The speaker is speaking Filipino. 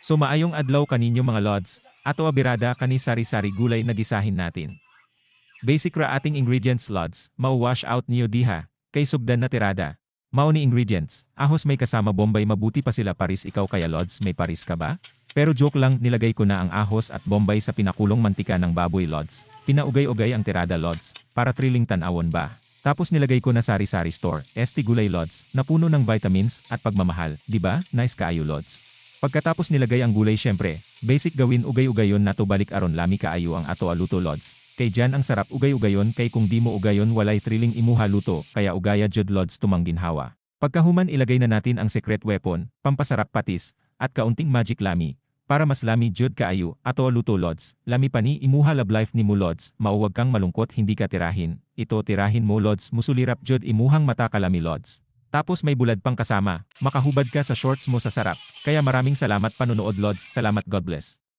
So maayong adlaw kaninyo mga lods, ato abirada kani sari-sari gulay na gisahin natin. Basic ra ating ingredients lods, mau-wash out niyo diha, kay subdan na tirada. Mao ni ingredients, ahos may kasama bombay mabuti pa sila Paris ikaw kaya lods may Paris ka ba? Pero joke lang nilagay ko na ang ahos at bombay sa pinakulong mantika ng baboy lods, pinaugay-ugay ang tirada lods, para thrilling tanawon ba? Tapos nilagay ko na sari-sari store, esti gulay lods, na puno ng vitamins at pagmamahal, di ba? Nice kaayo lods. Pagkatapos nilagay ang gulay syempre, basic gawin ugay-ugayon nato balik aron lami kaayo ang ato aluto ah, lods. Kay dyan ang sarap ugay-ugayon kay kung di mo ugayon walay thrilling imuha luto, kaya ugaya jud lods tumang ginhawa. Pagkahuman ilagay na natin ang secret weapon, pampasarap patis, at kaunting magic lami. Para mas lami jud kaayo, ato ah, luto lods, lami pani imuha love life ni mo lods, mauwag kang malungkot hindi ka tirahin, ito tirahin mo lods musulirap jud imuhang mata kalami lods. Tapos may bulad pang kasama. Makahubad ka sa shorts mo sa sarap. Kaya maraming salamat panunood Lods. Salamat God bless.